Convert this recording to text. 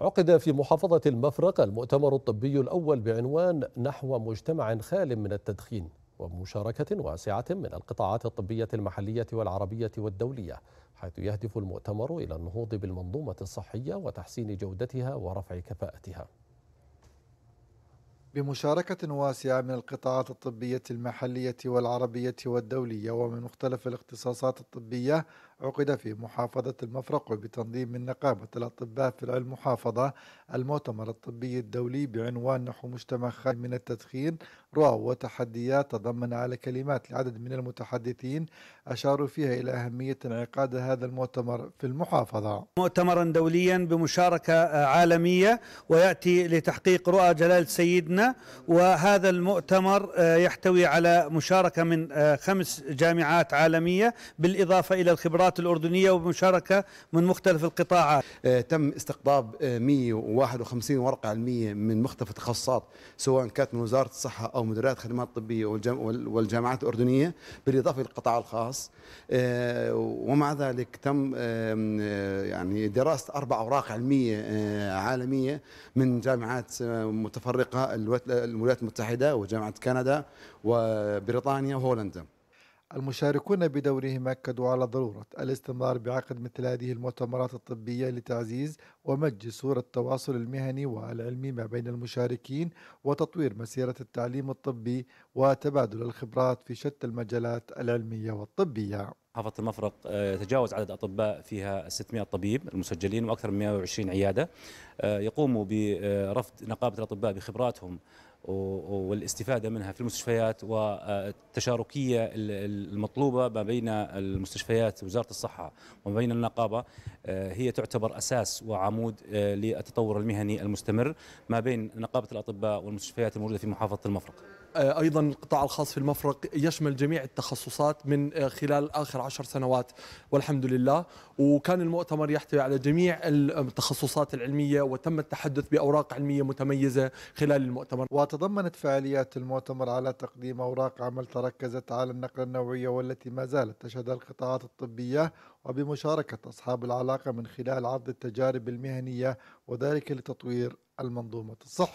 عقد في محافظة المفرق المؤتمر الطبي الأول بعنوان نحو مجتمع خال من التدخين ومشاركة واسعة من القطاعات الطبية المحلية والعربية والدولية حيث يهدف المؤتمر إلى النهوض بالمنظومة الصحية وتحسين جودتها ورفع كفاءتها بمشاركة واسعة من القطاعات الطبية المحلية والعربية والدولية ومن مختلف الاختصاصات الطبية عقد في محافظة المفرق وبتنظيم من نقابة الأطباء في المحافظة المؤتمر الطبي الدولي بعنوان نحو مجتمع خالي من التدخين رؤى وتحديات تضمن على كلمات لعدد من المتحدثين أشاروا فيها إلى أهمية انعقاد هذا المؤتمر في المحافظة مؤتمرا دوليا بمشاركة عالمية ويأتي لتحقيق رؤى جلالة سيدنا وهذا المؤتمر آه، يحتوي على مشاركة من آه، خمس جامعات عالمية بالإضافة إلى الخبرات الأردنية ومشاركة من مختلف القطاعات آه، تم استقطاب 151 ورقة علمية من مختلف التخصصات سواء كانت من وزارة الصحة أو مديريات الخدمات الطبية والجامعات الأردنية بالإضافة للقطاع الخاص ومع ذلك تم يعني دراسة أربع أوراق علمية عالمية من جامعات متفرقة الولايات المتحدة وجامعة كندا وبريطانيا وهولندا المشاركون بدورهم أكدوا على ضرورة الاستمرار بعقد مثل هذه المؤتمرات الطبية لتعزيز ومجد صورة التواصل المهني والعلمي ما بين المشاركين وتطوير مسيرة التعليم الطبي وتبادل الخبرات في شتى المجالات العلمية والطبية محافظه المفرق آه، تجاوز عدد اطباء فيها 600 طبيب المسجلين واكثر من 120 عياده آه، يقوموا برفض نقابه الاطباء بخبراتهم والاستفاده منها في المستشفيات والتشاركيه المطلوبه ما بين المستشفيات وزاره الصحه وما بين النقابه آه، هي تعتبر اساس وعمود للتطور المهني المستمر ما بين نقابه الاطباء والمستشفيات الموجوده في محافظه المفرق. آه، ايضا القطاع الخاص في المفرق يشمل جميع التخصصات من آه، خلال اخر عشر سنوات والحمد لله وكان المؤتمر يحتوي على جميع التخصصات العلميه وتم التحدث باوراق علميه متميزه خلال المؤتمر وتضمنت فعاليات المؤتمر على تقديم اوراق عمل تركزت على النقل النوعيه والتي ما زالت تشهدها القطاعات الطبيه وبمشاركه اصحاب العلاقه من خلال عرض التجارب المهنيه وذلك لتطوير المنظومه الصحيه